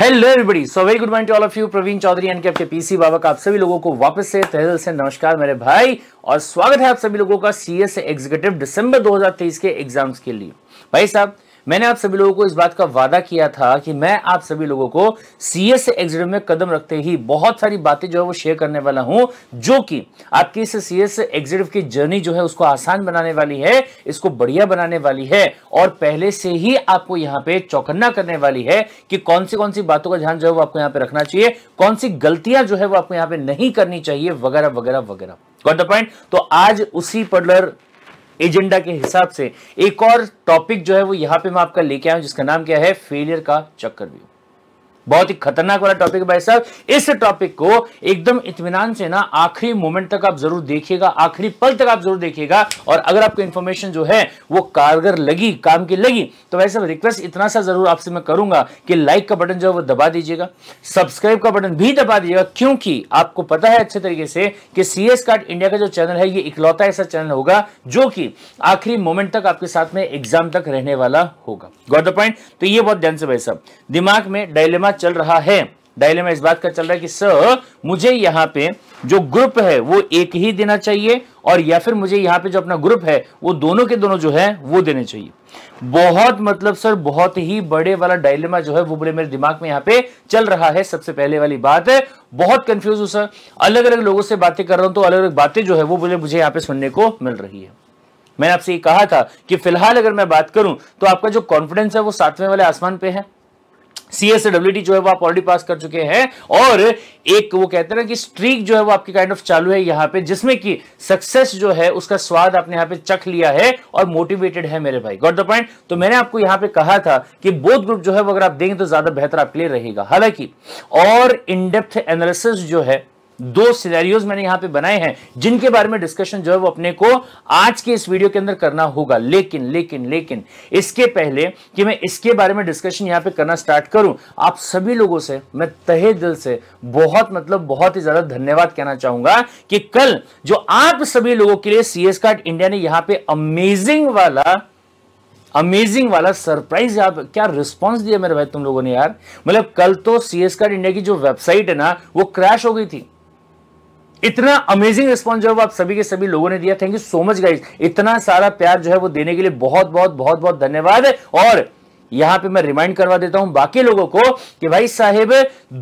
hello everybody so very good morning to all of you Praveen Chaudhary and के आपके PC बाबा का आप सभी लोगों को वापस से दिल से नमस्कार मेरे भाई और स्वागत है आप सभी लोगों का सीएस एग्जीक्यूटिव दिसंबर 2023 के एग्जाम्स के लिए भाई साहब मैंने आप सभी लोगों को इस बात का वादा किया था कि मैं आप सभी लोगों को सीएस से एग्जाम में कदम रखते ही बहुत सारी बातें जो है वो शेयर करने वाला हूं जो कि आपकी इस सीएस एग्जिटिव की जर्नी जो है उसको आसान बनाने वाली है इसको बढ़िया बनाने वाली है और पहले से ही आपको यहां पे चौकन्ना करने वाली है कि कौन सी कौन सी बातों का ध्यान जो है वो आपको यहां पे रखना चाहिए कौन सी गलतियां जो है वो आपको यहां पे नहीं करनी चाहिए वगैरह वगैरह वगैरह द पॉइंट तो आज उसी पर्लर एजेंडा के हिसाब से एक और टॉपिक जो है वो यहाँ पे मैं आपका लेके आया हूँ जिसका नाम क्या है फेलियर का चक्कर व्यू बहुत ही खतरनाक वाला टॉपिक भाई साहब इस टॉपिक को एकदम इतमान से ना आखिरी मोमेंट तक आप जरूर देखिएगा आखिरी पल तक आप जरूर देखिएगा और अगर आपको इन्फॉर्मेशन जो है वो कारगर लगी काम की लगी तो भाई साहब रिक्वेस्ट इतना सा जरूर आपसे मैं करूंगा कि लाइक का बटन जो है वो दबा दीजिएगा सब्सक्राइब का बटन भी दबा दीजिएगा क्योंकि आपको पता है अच्छे तरीके से कि सीएस कार्ड इंडिया का जो चैनल है ये इकलौता ऐसा चैनल होगा जो कि आखिरी मोमेंट तक आपके साथ में एग्जाम तक रहने वाला होगा गॉट द पॉइंट तो ये बहुत ध्यान से भाई साहब दिमाग में डायलेमा चल रहा है डायलेमा इस बात का चल रहा है कि सर मुझे यहाँ पे जो ग्रुप है वो एक ही देना चाहिए और या फिर मुझे यहाँ पे जो अपना ग्रुप है वो दोनों के दोनों जो है वो देने चाहिए बहुत मतलब सर बहुत ही बड़े वाला डायलेमा जो है वो बड़े मेरे दिमाग में यहाँ पे चल रहा है सबसे पहले वाली बात है बहुत कंफ्यूज हूं सर अलग अलग लोगों से बातें कर रहा हूं तो अलग अलग बातें जो है वो बोले मुझे यहाँ पे सुनने को मिल रही है मैंने आपसे ये कहा था कि फिलहाल अगर मैं बात करूं तो आपका जो कॉन्फिडेंस है वो सातवें वाले आसमान पे है सीएसडब्ल्यूटी जो है वो आप ऑलरेडी पास कर चुके हैं और एक वो कहते हैं ना कि स्ट्रीक जो है वो आपकी काइंड ऑफ चालू है यहाँ पे जिसमें कि सक्सेस जो है उसका स्वाद आपने यहाँ पे चख लिया है और मोटिवेटेड है मेरे भाई गॉट द पॉइंट तो मैंने आपको यहाँ पे कहा था कि बोध ग्रुप जो है वो अगर आप देंगे तो ज्यादा बेहतर आपके लिए रहेगा हालांकि और इनडेप्थ एनालिसिस जो है दो सिनेरियोज मैंने यहां पे बनाए हैं जिनके बारे में डिस्कशन जो है वो अपने को आज के इस वीडियो के अंदर करना होगा लेकिन लेकिन लेकिन इसके पहले कि मैं इसके बारे में डिस्कशन यहां पे करना स्टार्ट करूं आप सभी लोगों से मैं तहे दिल से बहुत मतलब बहुत ही ज्यादा धन्यवाद कहना चाहूंगा कि कल जो आप सभी लोगों के लिए सीएस कार्ड इंडिया ने यहां पर अमेजिंग वाला अमेजिंग वाला सरप्राइज आप क्या रिस्पॉन्स दिया मेरे भाई तुम लोगों ने यार मतलब कल तो सीएस कार्ड इंडिया की जो वेबसाइट है ना वो क्रैश हो गई थी इतना अमेजिंग रिस्पॉन्स जो है वो आप सभी के सभी लोगों ने दिया thank you so much guys इतना सारा प्यार जो है वो देने के लिए बहुत बहुत बहुत बहुत धन्यवाद और यहां पे मैं रिमाइंड करवा देता हूं बाकी लोगों को कि भाई साहेब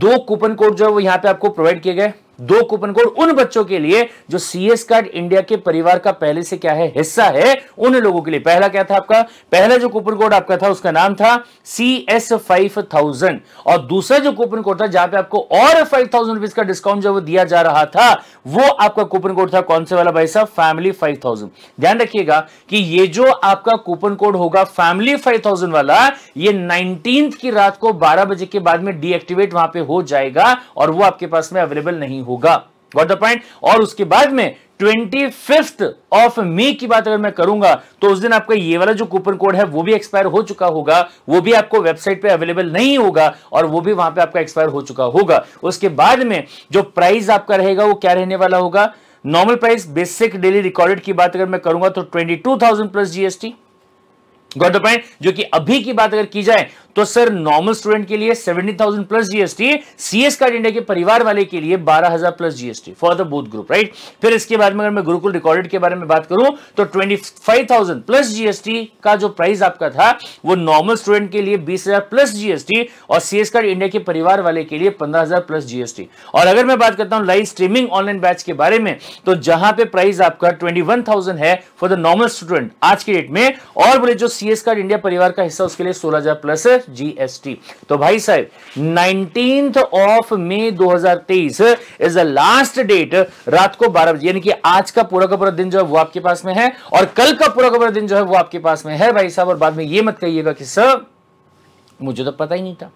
दो कूपन कोड जो है वो यहां पे आपको प्रोवाइड किए गए दो कूपन कोड उन बच्चों के लिए जो सीएस कार्ड इंडिया के परिवार का पहले से क्या है हिस्सा है उन लोगों के लिए पहला क्या था आपका पहला जो कूपन कोड आपका था उसका नाम था सी एस फाइव थाउजेंड और दूसरा जो कूपन कोड था जहां पे आपको और फाइव थाउजेंड रुपीज का डिस्काउंट जो दिया जा रहा था वो आपका कूपन कोड था कौन से वाला भाई साहब फैमिली फाइव थाउजेंड ध्यान रखिएगा कि ये जो आपका कूपन कोड होगा फैमिली फाइव थाउजेंड वाला ये नाइनटीन की रात को बारह बजे के बाद में डीएक्टिवेट वहां पर हो जाएगा और वो आपके पास में अवेलेबल नहीं होगा गॉट द पॉइंट और उसके बाद में ट्वेंटी फिफ्थ ऑफ मे की बात अगर मैं करूंगा तो उस दिन आपका ये वाला जो कूपन कोड है वो भी एक्सपायर हो चुका होगा वो भी आपको वेबसाइट पे अवेलेबल नहीं होगा और वो भी वहां पे आपका एक्सपायर हो चुका होगा उसके बाद में जो प्राइस आपका रहेगा वो क्या रहने वाला होगा normal price basic daily recorded की बात अगर मैं करूंगा तो twenty plus GST got the point जो कि अभी की बात अगर की जाए तो सर नॉर्मल स्टूडेंट के लिए 70,000 plus GST CS card India के परिवार वाले के लिए 12,000 plus GST for the both group right फिर इसके बाद में अगर मैं गुरुकुल रिकॉर्डेड के बारे में बात करूं तो 25,000 प्लस जीएसटी का जो प्राइस आपका था वो नॉर्मल स्टूडेंट के लिए बीस प्लस जीएसटी और सीएस कार्ड इंडिया के परिवार वाले के लिए पंद्रह प्लस जीएसटी और अगर मैं बात करता हूं लाइव स्ट्रीमिंग ऑनलाइन बैच के बारे में तो जहां पर प्राइस आपका ट्वेंटी है फॉर द नॉर्मल स्टूडेंट आज के डेट में और बोले जो सीएस कार्ड इंडिया परिवार का हिस्सा उसके लिए सोलह प्लस जीएसटी तो भाई साहब nineteen of May 2023 is the last date रात को बारह बजे यानी कि आज का पूरा का पूरा दिन जो है वो आपके पास में है और कल का पूरा का पूरा दिन जो है वो आपके पास में है भाई साहब और बाद में ये मत कहिएगा कि सर मुझे तो पता ही नहीं था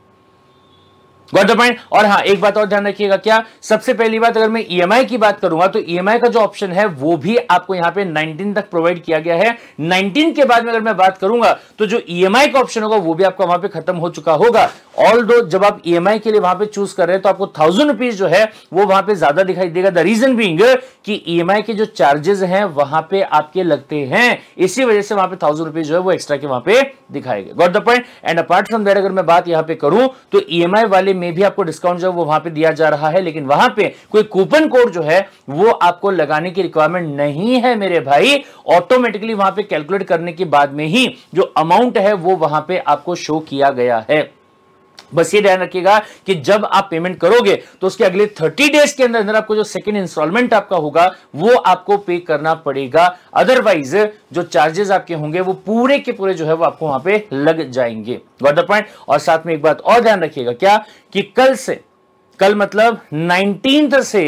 गॉट द पॉइंट और हाँ एक बात और ध्यान रखिएगा क्या सबसे पहली बात अगर मैं ईएमआई e की बात करूंगा तो ईएमआई e का जो ऑप्शन है वो भी आपको यहाँ पे 19 तक प्रोवाइड किया गया है 19 के बाद में अगर मैं बात करूंगा तो जो ईएमआई e का ऑप्शन होगा वो भी आपका वहां पे खत्म हो चुका होगा ऑल दो जब आप ई के लिए वहां पे चूज कर रहे हैं तो आपको थाउजेंड रुपीज जो है वो वहां पे ज्यादा दिखाई देगा द रीजन बींग कि ई के जो चार्जेस हैं वहां पे आपके लगते हैं इसी वजह से वहां पे थाउजेंड रुपीज जो है वो एक्स्ट्रा के वहां पे दिखाएगा got the point and apart from that अगर मैं बात यहां पे करूं तो ई वाले में भी आपको डिस्काउंट जो वो वहां पे दिया जा रहा है लेकिन वहां पे कोई कूपन कोड जो है वो आपको लगाने की रिक्वायरमेंट नहीं है मेरे भाई ऑटोमेटिकली वहां पे कैलकुलेट करने के बाद में ही जो अमाउंट है वो वहां पे आपको शो किया गया है बस ये ध्यान रखिएगा कि जब आप पेमेंट करोगे तो उसके अगले थर्टी डेज के अंदर अंदर आपको जो सेकंड इंस्टॉलमेंट आपका होगा वो आपको पे करना पड़ेगा अदरवाइज जो चार्जेस आपके होंगे वो पूरे के पूरे जो है वो आपको वहां पे लग जाएंगे पॉइंट और साथ में एक बात और ध्यान रखिएगा क्या कि कल से कल मतलब नाइनटीन से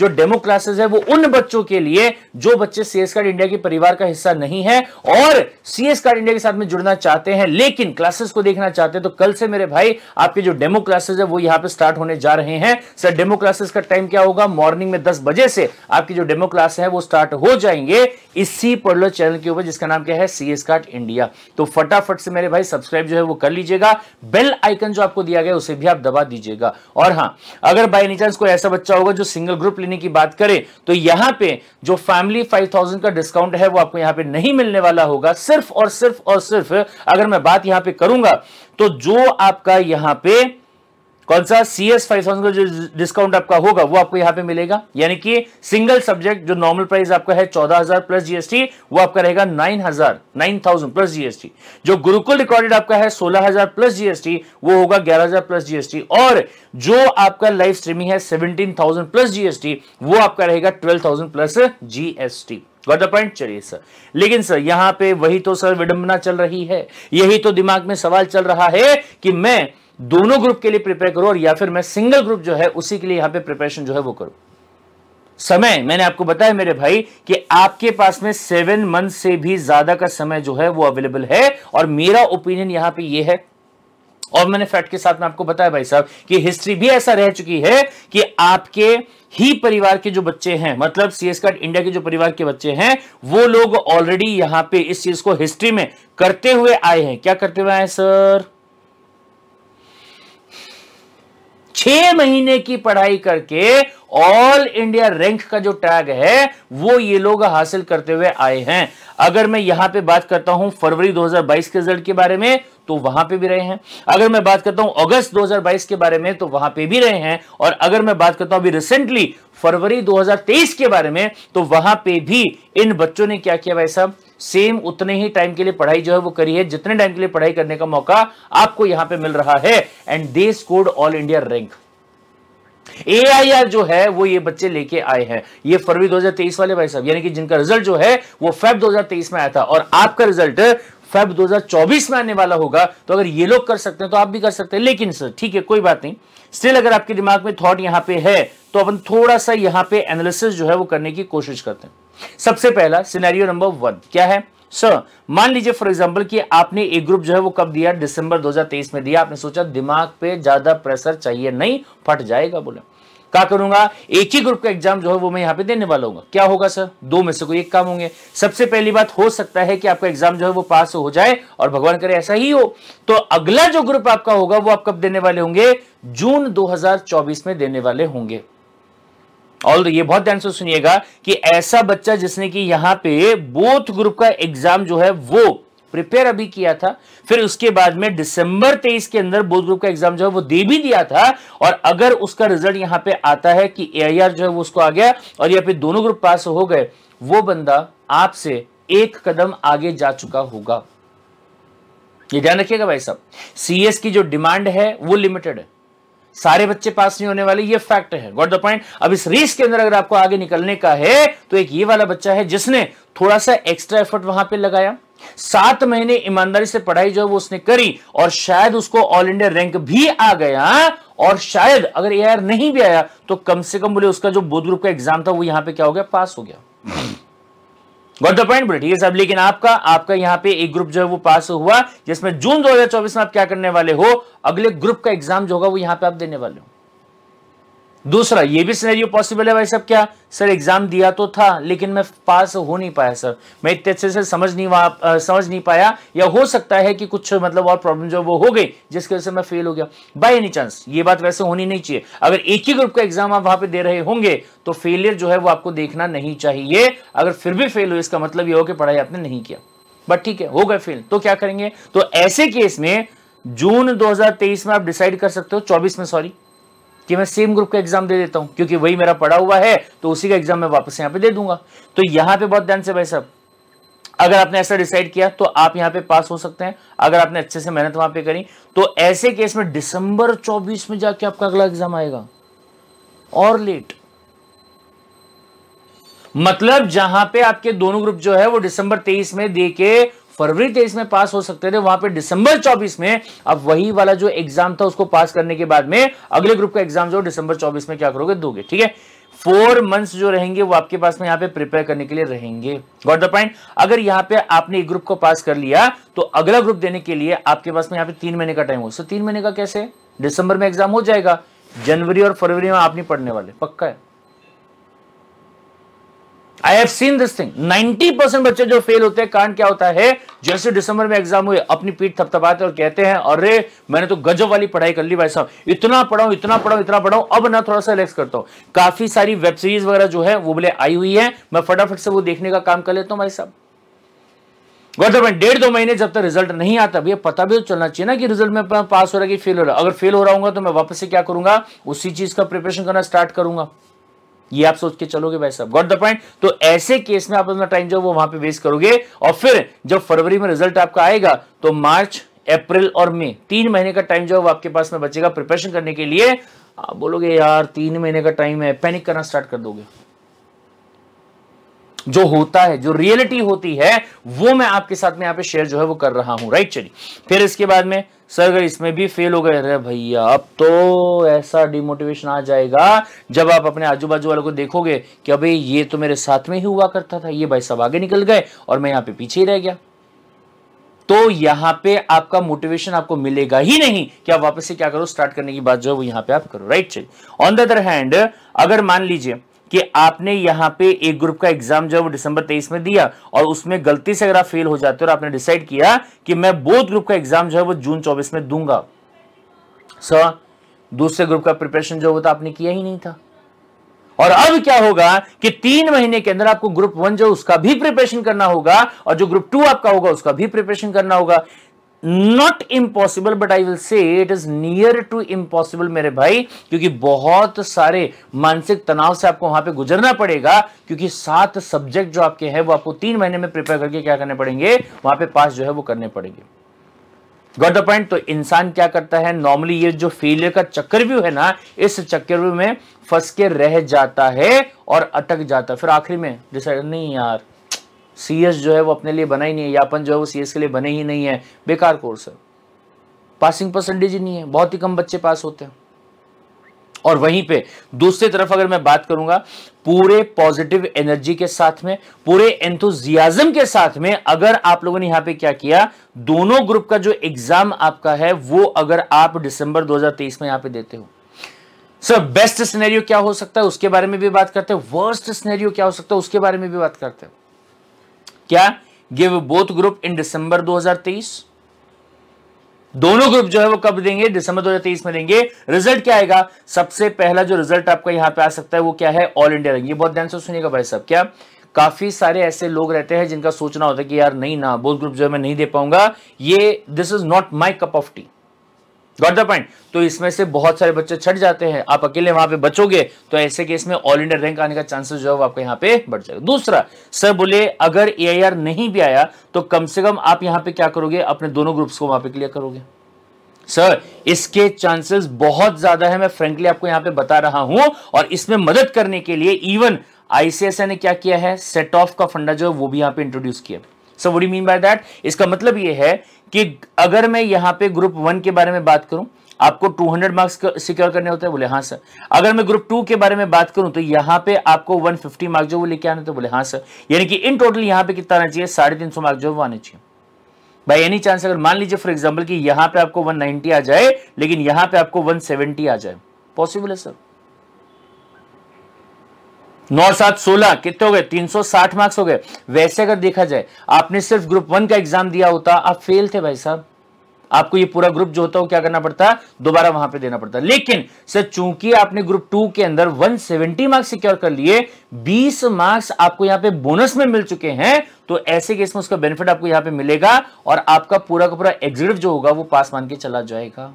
जो डेमो क्लासेस है वो उन बच्चों के लिए जो बच्चे सीएस कार्ड इंडिया के परिवार का हिस्सा नहीं है और सीएस कार्ड इंडिया के साथ में जुड़ना चाहते हैं लेकिन क्लासेस को देखना चाहते हैं तो कल से मेरे भाई आपके जो डेमो क्लासेस है वो यहां पे स्टार्ट होने जा रहे हैं सर डेमो क्लासेस का टाइम क्या होगा मॉर्निंग में दस बजे से आपकी जो डेमो क्लास है वो स्टार्ट हो जाएंगे इसी पर्लो चैनल के ऊपर जिसका नाम क्या है सीएस कार्ड इंडिया तो फटाफट से मेरे भाई सब्सक्राइब जो है वो कर लीजिएगा बेल आइकन जो आपको दिया गया उसे भी आप दबा दीजिएगा और हाँ अगर बाय एनी चांस कोई ऐसा बच्चा होगा जो सिंगल ग्रुप लेने की बात करे तो यहां पे जो फैमिली 5000 का डिस्काउंट है वो आपको यहां पे नहीं मिलने वाला होगा सिर्फ और सिर्फ और सिर्फ अगर मैं बात यहां पे करूंगा तो जो आपका यहां पर कौन सा सी एस फाइव थाउजेंड का जो डिस्काउंट आपका होगा वो आपको यहाँ पे मिलेगा यानी कि सिंगल सब्जेक्ट जो नॉर्मल प्राइस आपका है चौदह हजार प्लस जीएसटी वो आपका रहेगा नाइन हजार नाइन थाउजेंड प्लस जीएसटी जो गुरुकुल रिकॉर्डेड आपका है सोलह हजार प्लस जीएसटी वो होगा ग्यारह हजार प्लस जीएसटी और जो आपका लाइव स्ट्रीमिंग है सेवनटीन थाउजेंड प्लस जीएसटी वो आपका रहेगा twelve thousand plus GST got the point चलिए सर लेकिन सर यहां पे वही तो सर विडंबना चल रही है यही तो दिमाग में सवाल चल रहा है कि मैं दोनों ग्रुप के लिए प्रिपेयर करो और या फिर मैं सिंगल ग्रुप जो है उसी के लिए यहां पे प्रिपरेशन जो है वो करो समय मैंने आपको बताया मेरे भाई कि आपके पास में सेवन मंथ से भी ज्यादा का समय जो है वो अवेलेबल है और मेरा ओपिनियन यहां पे ये है और मैंने फैक्ट के साथ में आपको बताया भाई साहब कि हिस्ट्री भी ऐसा रह चुकी है कि आपके ही परिवार के जो बच्चे हैं मतलब सीएस कार्ड इंडिया के जो परिवार के बच्चे हैं वो लोग ऑलरेडी यहां पे इस चीज को हिस्ट्री में करते हुए आए हैं क्या करते हुए आए सर छह महीने की पढ़ाई करके ऑल इंडिया रैंक का जो टैग है वो ये लोग हासिल करते हुए आए हैं अगर मैं यहां पे बात करता हूं फरवरी 2022 के रिजल्ट के बारे में तो वहां पे भी रहे हैं अगर मैं बात करता हूं अगस्त 2022 के बारे में तो वहां पे भी रहे हैं और अगर मैं बात करता हूं अभी रिसेंटली फरवरी 2023 के बारे में तो वहां पे भी इन बच्चों ने क्या किया भाई साहब सेम उतने ही टाइम के लिए पढ़ाई जो है वो करी है जितने टाइम के लिए पढ़ाई करने का मौका आपको यहां पे मिल रहा है and they scored all India rank A जो है वो ये बच्चे लेके आए हैं ये फरवरी 2023 वाले भाई साहब यानी कि जिनका रिजल्ट जो है वो फेब 2023 में आया था और आपका रिजल्ट फेब 2024 में आने वाला होगा तो अगर ये लोग कर सकते हैं तो आप भी कर सकते हैं लेकिन सर ठीक है कोई बात नहीं स्टिल अगर आपके दिमाग में थॉट यहां पे है तो अपन थोड़ा सा यहां पे एनालिसिस जो है वो करने की कोशिश करते हैं सबसे पहला सिनेरियो नंबर वन क्या है सर मान लीजिए फॉर एग्जाम्पल कि आपने एक ग्रुप जो है वो कब दिया दिसंबर 2023 में दिया आपने सोचा दिमाग पे ज्यादा प्रेशर चाहिए नहीं फट जाएगा बोला क्या करूंगा एक ही ग्रुप का एग्जाम जो है वो मैं यहाँ पे देने वाला हूँ क्या होगा सर दो में से कोई एक काम होंगे सबसे पहली बात हो सकता है कि आपका एग्जाम जो है वो पास हो जाए और भगवान करे ऐसा ही हो तो अगला जो ग्रुप आपका होगा वो आप कब देने वाले होंगे जून दो में देने वाले होंगे और ये बहुत ध्यान से सुनिएगा कि ऐसा बच्चा जिसने कि यहां पे बोथ ग्रुप का एग्जाम जो है वो प्रिपेयर अभी किया था फिर उसके बाद में दिसंबर तेईस के अंदर बोध ग्रुप का एग्जाम जो है वो दे भी दिया था और अगर उसका रिजल्ट यहां पे आता है कि ए जो है वो उसको आ गया और या पे दोनों ग्रुप पास हो गए वो बंदा आपसे एक कदम आगे जा चुका होगा ये ध्यान रखिएगा भाई साहब सीएस की जो डिमांड है वो लिमिटेड है सारे बच्चे पास नहीं होने वाले ये फैक्ट है गॉट द पॉइंट अब इस रेस के अंदर अगर आपको आगे निकलने का है तो एक ये वाला बच्चा है जिसने थोड़ा सा एक्स्ट्रा एफर्ट वहां पे लगाया सात महीने ईमानदारी से पढ़ाई जो है वो उसने करी और शायद उसको ऑल इंडिया रैंक भी आ गया और शायद अगर ए नहीं भी आया तो कम से कम बोले उसका जो बोध ग्रुप का एग्जाम था वो यहां पे क्या हो गया पास हो गया गॉट द पॉइंट बोले ठीक है लेकिन आपका आपका यहां पे एक ग्रुप जो है वो पास हुआ जिसमें जून 2024 में आप क्या करने वाले हो अगले ग्रुप का एग्जाम जो होगा वो यहां पे आप देने वाले हो दूसरा ये भी सिनेरियो पॉसिबल है भाई साहब क्या सर एग्जाम दिया तो था लेकिन मैं पास हो नहीं पाया सर मैं इतने अच्छे से समझ नहीं आ, समझ नहीं पाया या हो सकता है कि कुछ मतलब और प्रॉब्लम जो वो हो गई जिसकी वजह से मैं फेल हो गया बाय एनी चांस ये बात वैसे होनी नहीं चाहिए अगर एक ही ग्रुप का एग्जाम आप वहां पर दे रहे होंगे तो फेलियर जो है वो आपको देखना नहीं चाहिए अगर फिर भी फेल हो इसका मतलब ये हो कि पढ़ाई आपने नहीं किया बट ठीक है हो गए फेल तो क्या करेंगे तो ऐसे केस में जून दो में आप डिसाइड कर सकते हो चौबीस में सॉरी कि मैं सेम ग्रुप का एग्जाम दे देता हूं क्योंकि वही मेरा पड़ा हुआ है तो उसी का एग्जाम मैं वापस यहां पे दे दूंगा तो यहां पे बहुत ध्यान से भाई साहब अगर आपने ऐसा डिसाइड किया तो आप यहां पे पास हो सकते हैं अगर आपने अच्छे से मेहनत वहां पे करी तो ऐसे केस में दिसंबर चौबीस में जाके आपका अगला एग्जाम आएगा और लेट मतलब जहां पे आपके दोनों ग्रुप जो है वो दिसंबर 23 में दे के फरवरी तेईस में पास हो सकते थे वहां पे दिसंबर चौबीस में अब वही वाला जो एग्जाम था उसको पास करने के बाद में अगले ग्रुप का एग्जाम जो दिसंबर चौबीस में क्या करोगे दोगे ठीक है फोर मंथ्स जो रहेंगे वो आपके पास में यहाँ पे प्रिपेयर करने के लिए रहेंगे गॉट द पॉइंट अगर यहाँ पे आपने एक ग्रुप को पास कर लिया तो अगला ग्रुप देने के लिए आपके पास में यहाँ पे तीन महीने का टाइम हो सो तीन महीने का कैसे दिसंबर में एग्जाम हो जाएगा जनवरी और फरवरी में आप नहीं पढ़ने वाले पक्का है I have seen this thing 90 percent बच्चे जो फेल होते हैं कारण क्या होता है जैसे दिसंबर में एग्जाम हुए अपनी पीठ थपथपाते और कहते हैं अरे मैंने तो गजब वाली पढ़ाई कर ली भाई साहब इतना पढ़ाऊं इतना पढ़ाऊं इतना पढ़ाऊं अब ना थोड़ा सा रिलैक्स करता हूं काफी सारी वेब सीरीज वगैरह जो है वो बोले आई हुई है मैं फटाफट से वो देखने का काम कर लेता हूं भाई साहब वर्धमान डेढ़ दो महीने जब तक रिजल्ट नहीं आता भैया पता भी तो चलना चाहिए ना कि रिजल्ट में पास हो रहा है कि फेल हो रहा है अगर फेल हो रहा हूँ तो मैं वापस से क्या करूंगा उसी चीज का प्रिपरेशन करना स्टार्ट करूंगा ये आप सोच के चलोगे भाई साहब गॉट द पॉइंट तो ऐसे केस में आप अपना टाइम जो वो वहां पे वेस्ट करोगे और फिर जब फरवरी में रिजल्ट आपका आएगा तो मार्च अप्रैल और मई तीन महीने का टाइम जो आपके पास में बचेगा प्रिपरेशन करने के लिए आप बोलोगे यार तीन महीने का टाइम है पैनिक करना स्टार्ट कर दोगे जो होता है जो रियलिटी होती है वो मैं आपके साथ में यहां पे शेयर जो है वो कर रहा हूं राइट चलिए फिर इसके बाद में सर अगर इसमें भी फेल हो गए अरे भैया अब तो ऐसा डिमोटिवेशन आ जाएगा जब आप अपने आजू बाजू वालों को देखोगे कि अभी ये तो मेरे साथ में ही हुआ करता था ये भाई सब आगे निकल गए और मैं यहाँ पे पीछे ही रह गया तो यहाँ पे आपका मोटिवेशन आपको मिलेगा ही नहीं कि आप वापस से क्या करो स्टार्ट करने की बात जो है वो यहाँ पे आप करो राइट चलिए ऑन द अदर हैंड अगर मान लीजिए कि आपने यहाँ पे एक ग्रुप का एग्जाम जो दिसंबर तेईस में दिया और उसमें गलती से अगर आप फेल हो जाते हो और आपने डिसाइड किया कि मैं बोध ग्रुप का एग्जाम जो है वो जून चौबीस में दूंगा सर दूसरे ग्रुप का प्रिपरेशन जो होता तो आपने किया ही नहीं था और अब क्या होगा कि तीन महीने के अंदर आपको ग्रुप वन जो उसका भी प्रिपरेशन करना होगा और जो ग्रुप टू आपका होगा उसका भी प्रिपरेशन करना होगा not impossible but I will say it is near to impossible मेरे भाई क्योंकि बहुत सारे मानसिक तनाव से आपको वहां पे गुजरना पड़ेगा क्योंकि सात सब्जेक्ट जो आपके हैं वो आपको तीन महीने में प्रिपेयर करके क्या करने पड़ेंगे वहां पे पास जो है वो करने पड़ेंगे गॉट द पॉइंट तो इंसान क्या करता है नॉर्मली ये जो फेलियर का चक्रव्यू है ना इस चक्रव्यू में फंस के रह जाता है और अटक जाता है फिर आखिरी में डिसाइड नहीं यार सी जो है वो अपने लिए बना ही नहीं है यापन जो है वो सी के लिए बने ही नहीं है बेकार कोर्स है पासिंग परसेंटेज ही नहीं है बहुत ही कम बच्चे पास होते हैं और वहीं पे दूसरी तरफ अगर मैं बात करूंगा पूरे पॉजिटिव एनर्जी के साथ में पूरे एंथुजियाजम के साथ में अगर आप लोगों ने यहां पे क्या किया दोनों ग्रुप का जो एग्जाम आपका है वो अगर आप दिसंबर 2023 में यहां पे देते हो सर बेस्ट सिनेरियो क्या हो सकता है उसके बारे में भी बात करते हैं वर्स्ट सिनेरियो क्या हो सकता है उसके बारे में भी बात करते हैं क्या give both group in December 2023 दोनों ग्रुप जो है वो कब देंगे दिसंबर 2023 में देंगे रिजल्ट क्या आएगा सबसे पहला जो रिजल्ट आपका यहां पे आ सकता है वो क्या है ऑल इंडिया रैंक ये बहुत ध्यान से सुनिएगा भाई साहब क्या काफी सारे ऐसे लोग रहते हैं जिनका सोचना होता है कि यार नहीं ना बोथ ग्रुप जो है मैं नहीं दे पाऊंगा ये this is not my cup of tea got the point तो इसमें से बहुत सारे बच्चे छट जाते हैं आप अकेले वहां पे बचोगे तो ऐसे केस में ऑल इंडिया रैंक आने का चांसेस जो है आपका यहाँ पे बढ़ जाएगा दूसरा सर बोले अगर ए नहीं भी आया तो कम से कम आप यहाँ पे क्या करोगे अपने दोनों ग्रुप्स को वहां पे क्लियर करोगे सर इसके चांसेस बहुत ज्यादा है मैं फ्रेंकली आपको यहां पे बता रहा हूं और इसमें मदद करने के लिए इवन आईसीएसए ने क्या किया है सेट ऑफ का फंडा जो है वो भी यहां पे इंट्रोड्यूस किया सो वो मीन बाय दैट इसका मतलब ये है कि अगर मैं यहाँ पे ग्रुप वन के बारे में बात करूं आपको 200 मार्क्स सिक्योर करने होते हैं बोले हाँ सर अगर मैं ग्रुप टू के बारे में बात करूं तो यहाँ पे आपको 150 मार्क्स जो वो लेके आने तो बोले हाँ सर यानी कि इन टोटल यहाँ पे कितना आना चाहिए साढ़े तीन सौ मार्क्स जो वो आने चाहिए बाई एनी चांस अगर मान लीजिए फॉर एग्जाम्पल कि यहाँ पे आपको वन आ जाए लेकिन यहाँ पे आपको वन आ जाए पॉसिबल है सर नौ सात सोलह कितने हो गए तीन सौ साठ मार्क्स हो गए वैसे अगर देखा जाए आपने सिर्फ ग्रुप वन का एग्जाम दिया होता आप फेल थे भाई साहब आपको ये पूरा ग्रुप जो होता है क्या करना पड़ता है दोबारा वहां पे देना पड़ता है लेकिन सर चूंकि आपने ग्रुप टू के अंदर 170 मार्क्स सिक्योर कर लिए 20 मार्क्स आपको यहां पे बोनस में मिल चुके हैं तो ऐसे केस में उसका बेनिफिट आपको यहां पे मिलेगा और आपका पूरा का पूरा एग्जिट जो होगा वो पास मान के चला जाएगा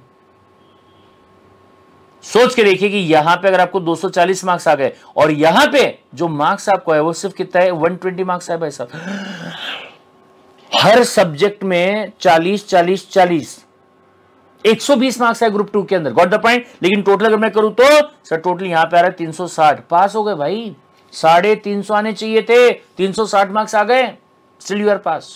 सोच के देखिए कि यहां पे अगर आपको 240 मार्क्स आ गए और यहां पे जो मार्क्स आपको है वो सिर्फ कितना है 120 मार्क्स है भाई साहब हर सब्जेक्ट में 40 40 40 120 मार्क्स है ग्रुप टू के अंदर गॉट द पॉइंट लेकिन टोटल अगर मैं करूं तो सर टोटल यहां पे आ रहा है 360 पास हो गए भाई साढ़े तीन सौ आने चाहिए थे 360 मार्क्स आ गए स्टिल यू आर पास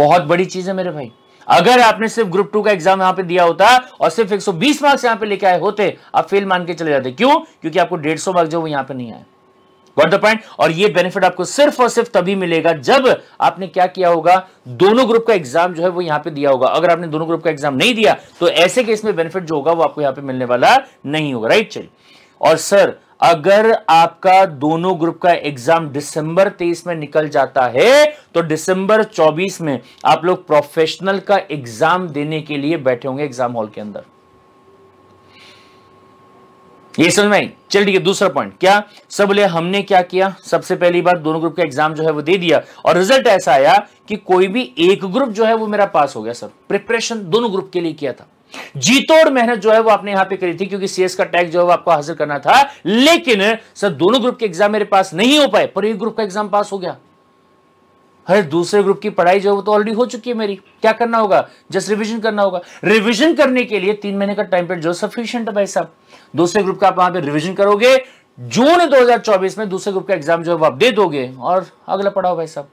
बहुत बड़ी चीज है मेरे भाई अगर आपने सिर्फ ग्रुप टू का एग्जाम यहां पे दिया होता और सिर्फ 120 मार्क्स यहां पे लेके आए होते आप फेल मान के चले जाते क्यों क्योंकि आपको 150 मार्क्स जो वो यहां पे नहीं आए गॉट द पॉइंट और ये बेनिफिट आपको सिर्फ और सिर्फ तभी मिलेगा जब आपने क्या किया होगा दोनों ग्रुप का एग्जाम जो है वो यहां पे दिया होगा अगर आपने दोनों ग्रुप का एग्जाम नहीं दिया तो ऐसे केस में बेनिफिट जो होगा वो आपको यहां पर मिलने वाला नहीं होगा राइट चलिए और सर अगर आपका दोनों ग्रुप का एग्जाम दिसंबर 23 में निकल जाता है तो दिसंबर 24 में आप लोग प्रोफेशनल का एग्जाम देने के लिए बैठे होंगे एग्जाम हॉल के अंदर ये समझ में आई चल ठीक है दूसरा पॉइंट क्या सब बोले हमने क्या किया सबसे पहली बार दोनों ग्रुप का एग्जाम जो है वो दे दिया और रिजल्ट ऐसा आया कि कोई भी एक ग्रुप जो है वो मेरा पास हो गया सर प्रिपरेशन दोनों ग्रुप के लिए किया था जीतोड़ मेहनत जो है वो आपने यहां पे करी थी क्योंकि सीएस का टैग जो है वो आपको हासिल करना था लेकिन सर दोनों ग्रुप के एग्जाम मेरे पास नहीं हो पाए पर एक ग्रुप का एग्जाम पास हो गया हर दूसरे ग्रुप की पढ़ाई जो है वो तो ऑलरेडी हो चुकी है मेरी क्या करना होगा जस्ट रिविजन करना होगा रिविजन करने के लिए तीन महीने का टाइम पीरियड जो सफिशियंट है भाई साहब दूसरे ग्रुप का आप वहां पर रिविजन करोगे जून 2024 में दूसरे ग्रुप का एग्जाम जो है वो आप दे दोगे और अगला पढ़ाओ भाई साहब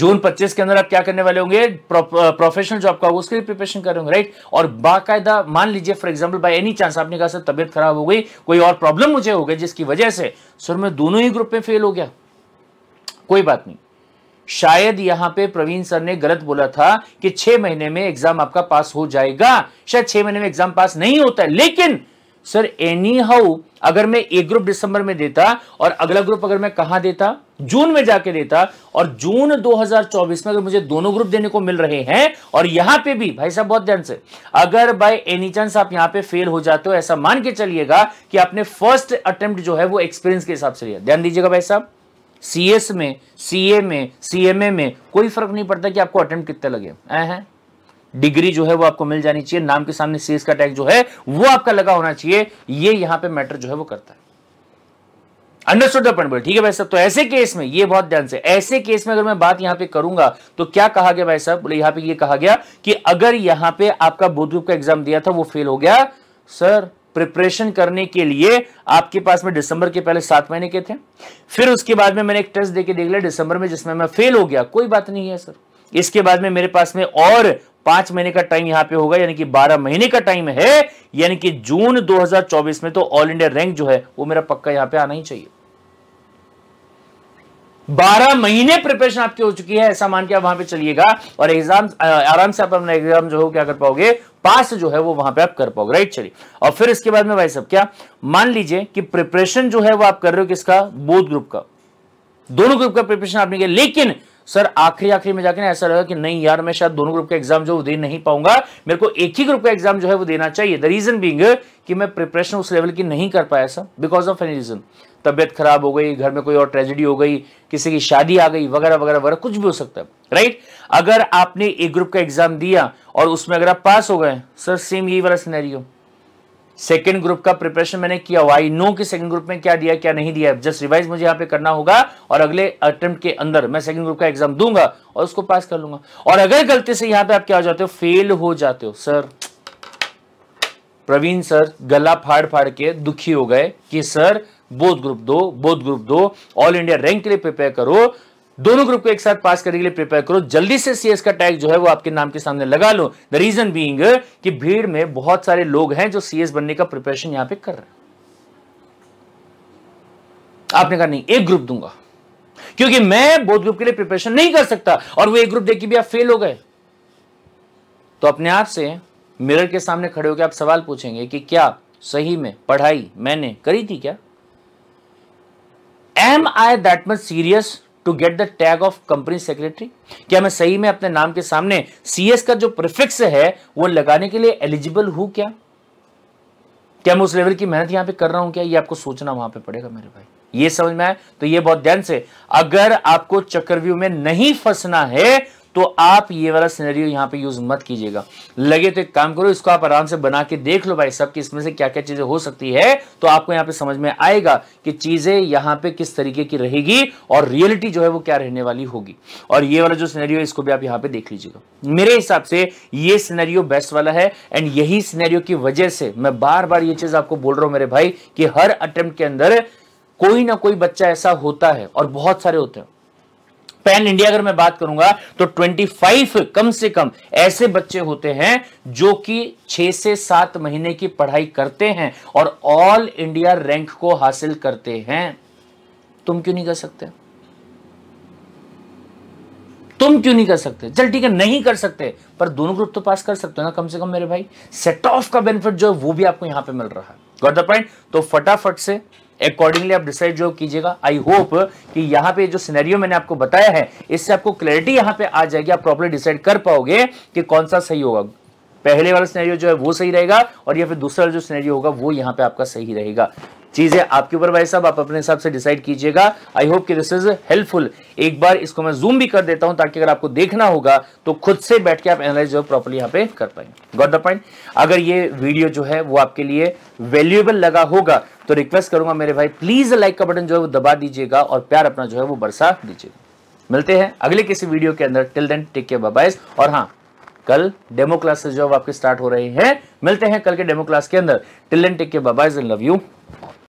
जून 25 के अंदर आप क्या करने वाले होंगे प्रोफेशनल जॉब uh, का होगा उसके लिए प्रिपरेशन कर रहे राइट और बाकायदा मान लीजिए for example by any chance आपने कहा सर तबियत खराब हो गई कोई और प्रॉब्लम मुझे हो गई जिसकी वजह से सर मैं दोनों ही ग्रुप में फेल हो गया कोई बात नहीं शायद यहां पे प्रवीण सर ने गलत बोला था कि छह महीने में एग्जाम आपका पास हो जाएगा शायद छह महीने में एग्जाम पास नहीं होता है लेकिन सर एनी हाउ अगर मैं एक ग्रुप दिसंबर में देता और अगला ग्रुप अगर मैं कहा देता जून में जाके देता और जून 2024 में अगर मुझे दोनों ग्रुप देने को मिल रहे हैं और यहां पे भी भाई साहब बहुत ध्यान से अगर बाय एनी चांस आप यहां पे फेल हो जाते हो ऐसा मान के चलिएगा कि आपने फर्स्ट अटेम्प्ट जो है वो एक्सपीरियंस के हिसाब से लिया ध्यान दीजिएगा भाई साहब सीएस में सीए में सीएमए में कोई फर्क नहीं पड़ता कि आपको अटेम्प्ट कितने लगे हैं डिग्री जो है वो आपको मिल जानी चाहिए नाम के सामने सीएस का टैग जो है वो आपका लगा होना चाहिए ये यहां पे मैटर जो है वो करता है अंडरस्टूड द पॉइंट ठीक है भाई साहब तो ऐसे केस में ये बहुत ध्यान से ऐसे केस में अगर मैं बात यहां पे करूंगा तो क्या कहा गया भाई साहब बोले यहां पे ये कहा गया कि अगर यहां पे आपका बोध ग्रुप का एग्जाम दिया था वो फेल हो गया सर प्रिपरेशन करने के लिए आपके पास में दिसंबर के पहले सात महीने के थे फिर उसके बाद में मैंने एक टेस्ट देके देख लिया दिसंबर में जिसमें मैं फेल हो गया कोई बात नहीं है सर इसके बाद में मेरे पास में और पांच महीने का टाइम यहां पे होगा यानी कि बारह महीने का टाइम है यानी कि जून 2024 में तो ऑल इंडिया रैंक जो है वो मेरा पक्का यहां पे आना ही चाहिए बारह महीने प्रिपरेशन आपकी हो चुकी है ऐसा मान के आप वहां पे चलिएगा और एग्जाम आराम से आप अपना एग्जाम जो हो क्या कर पाओगे पास जो है वो वहां पे आप कर पाओगे राइट चलिए और फिर इसके बाद में भाई साहब क्या मान लीजिए कि प्रिपरेशन जो है वो आप कर रहे हो किसका बोध ग्रुप का दोनों ग्रुप का प्रिपरेशन आपने किया लेकिन सर आखिरी आखिरी में जाकर ऐसा लगा कि नहीं यार मैं शायद दोनों ग्रुप का एग्जाम जो दे नहीं पाऊंगा मेरे को एक ही ग्रुप का एग्जाम जो है वो देना चाहिए द रीजन बींग कि मैं प्रिपरेशन उस लेवल की नहीं कर पाया sir because of any reason तबियत खराब हो गई घर में कोई और ट्रेजिडी हो गई किसी की शादी आ गई वगैरह वगैरह वगैरह कुछ भी हो सकता है राइट अगर आपने एक ग्रुप का एग्जाम दिया और उसमें अगर आप पास हो गए सर सेम यही वाला सिनेरियो सेकेंड ग्रुप का प्रिपरेशन मैंने किया हुआ आई नो कि सेकंड ग्रुप में क्या दिया क्या नहीं दिया जस्ट रिवाइज मुझे यहां पे करना होगा और अगले अटेम्प्ट के अंदर मैं सेकंड ग्रुप का एग्जाम दूंगा और उसको पास कर लूंगा और अगर गलती से यहां पे आप क्या हो जाते हो फेल हो जाते हो सर प्रवीण सर गला फाड़ फाड़ के दुखी हो गए कि सर बोध ग्रुप दो बोध ग्रुप दो ऑल इंडिया रैंक के लिए प्रिपेयर करो दोनों ग्रुप को एक साथ पास करने के लिए प्रिपेयर करो जल्दी से सीएस का टैग जो है वो आपके नाम के सामने लगा लो द रीजन बीइंग कि भीड़ में बहुत सारे लोग हैं जो सीएस बनने का प्रिपरेशन यहां पे कर रहे हैं आपने कहा नहीं एक ग्रुप दूंगा क्योंकि मैं बोध ग्रुप के लिए प्रिपरेशन नहीं कर सकता और वो एक ग्रुप देखिए भी आप फेल हो गए तो अपने आप से मिरर के सामने खड़े होकर आप सवाल पूछेंगे कि क्या सही में पढ़ाई मैंने करी थी क्या am I that much serious to get the tag of company secretary क्या मैं सही में अपने नाम के सामने सीएस का जो प्रिफिक्स है वो लगाने के लिए एलिजिबल हूं क्या क्या मैं उस लेवल की मेहनत यहां पे कर रहा हूं क्या ये आपको सोचना वहां पे पड़ेगा मेरे भाई ये समझ में आए तो ये बहुत ध्यान से अगर आपको चक्रव्यूह में नहीं फंसना है तो आप ये वाला सिनेरियो यहाँ पे यूज़ मत कीजिएगा लगे तो एक काम करो इसको आप आराम से बना के देख लो भाई सब कि इसमें से क्या क्या चीज़ें हो सकती है तो आपको यहाँ पे समझ में आएगा कि चीज़ें यहाँ पे किस तरीके की रहेगी और रियलिटी जो है वो क्या रहने वाली होगी और ये वाला जो सिनेरियो इसको भी आप यहाँ पे देख लीजिएगा मेरे हिसाब से ये सिनेरियो बेस्ट वाला है एंड यही सिनेरियो की वजह से मैं बार बार ये चीज़ आपको बोल रहा हूँ मेरे भाई कि हर अटेम्प्ट के अंदर कोई ना कोई बच्चा ऐसा होता है और बहुत सारे होते हैं पैन इंडिया अगर मैं बात करूंगा तो 25 कम से कम ऐसे बच्चे होते हैं जो कि 6 से 7 महीने की पढ़ाई करते हैं और ऑल इंडिया रैंक को हासिल करते हैं तुम क्यों नहीं कर सकते तुम क्यों नहीं कर सकते चल ठीक है नहीं कर सकते पर दोनों ग्रुप तो पास कर सकते हो ना कम से कम मेरे भाई सेट ऑफ का बेनिफिट जो है वो भी आपको यहां पे मिल रहा है गॉट द पॉइंट तो फटाफट से अकॉर्डिंगली आप डिसाइड जो कीजिएगा आई होप कि यहाँ पे जो सिनेरियो मैंने आपको बताया है इससे आपको क्लैरिटी यहाँ पे आ जाएगी आप प्रॉपरली डिसाइड कर पाओगे कि कौन सा सही होगा पहले वाला सिनेरियो जो है वो सही रहेगा और या फिर दूसरा जो सिनेरियो होगा वो यहाँ पे आपका सही रहेगा चीज़ है आपके ऊपर भाई साहब आप अपने हिसाब से डिसाइड कीजिएगा आई होप कि दिस इज हेल्पफुल एक बार इसको मैं जूम भी कर देता हूं ताकि अगर आपको देखना होगा तो खुद से बैठ के आप एनालाइज जो प्रॉपरली यहां पे कर पाएंगे गॉट द पॉइंट अगर ये वीडियो जो है वो आपके लिए वैल्यूएबल लगा होगा तो रिक्वेस्ट करूंगा मेरे भाई प्लीज लाइक का बटन जो है वो दबा दीजिएगा और प्यार अपना जो है वो बरसा दीजिएगा मिलते हैं अगले किसी वीडियो के अंदर till then take care bye और हाँ कल डेमो क्लासेस जो आपके स्टार्ट हो रहे हैं मिलते हैं कल के डेमो क्लास के अंदर टिल देन टेक केयर बाबाइज एंड लव यू